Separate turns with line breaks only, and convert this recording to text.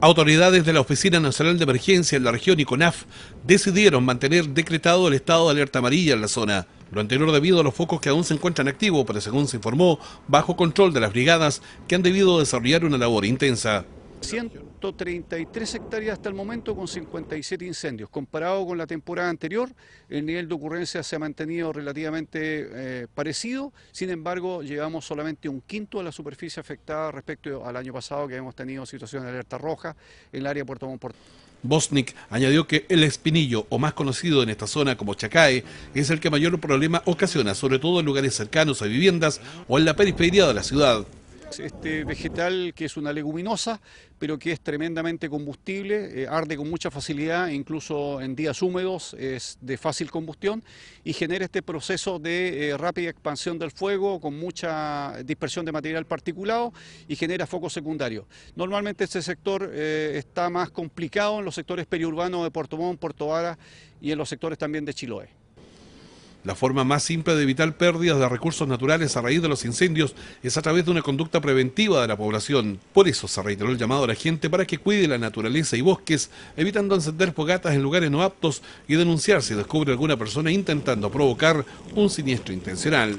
Autoridades de la Oficina Nacional de Emergencia en la región y CONAF decidieron mantener decretado el estado de alerta amarilla en la zona. Lo anterior debido a los focos que aún se encuentran activos, pero según se informó, bajo control de las brigadas que han debido desarrollar una labor intensa.
133 hectáreas hasta el momento con 57 incendios. Comparado con la temporada anterior, el nivel de ocurrencia se ha mantenido relativamente eh, parecido, sin embargo, llevamos solamente un quinto de la superficie afectada respecto al año pasado que hemos tenido situación de alerta roja en el área de Puerto Montt.
Bosnik añadió que el espinillo, o más conocido en esta zona como Chacae, es el que mayor problema ocasiona, sobre todo en lugares cercanos a viviendas o en la periferia de la ciudad.
Este vegetal que es una leguminosa, pero que es tremendamente combustible, eh, arde con mucha facilidad, incluso en días húmedos es de fácil combustión y genera este proceso de eh, rápida expansión del fuego con mucha dispersión de material particulado y genera focos secundarios. Normalmente este sector eh, está más complicado en los sectores periurbanos de Puerto Montt, Puerto Vara y en los sectores también de Chiloé.
La forma más simple de evitar pérdidas de recursos naturales a raíz de los incendios es a través de una conducta preventiva de la población. Por eso se reiteró el llamado a la gente para que cuide la naturaleza y bosques, evitando encender fogatas en lugares no aptos y denunciar si descubre alguna persona intentando provocar un siniestro intencional.